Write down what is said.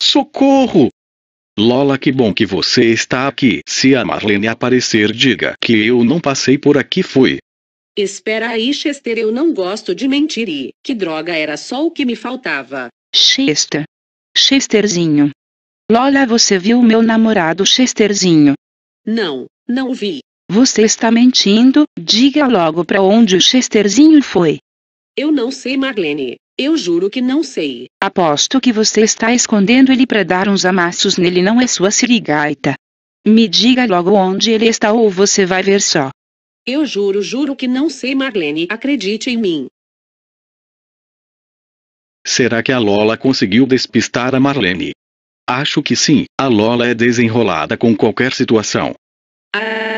Socorro! Lola, que bom que você está aqui. Se a Marlene aparecer, diga que eu não passei por aqui, fui. Espera aí, Chester, eu não gosto de mentir e que droga era só o que me faltava. Chester. Chesterzinho. Lola, você viu meu namorado Chesterzinho? Não, não vi. Você está mentindo? Diga logo para onde o Chesterzinho foi. Eu não sei, Marlene. Eu juro que não sei. Aposto que você está escondendo ele para dar uns amassos nele, não é sua sirigaita. Me diga logo onde ele está ou você vai ver só. Eu juro, juro que não sei, Marlene, acredite em mim. Será que a Lola conseguiu despistar a Marlene? Acho que sim, a Lola é desenrolada com qualquer situação. Ah.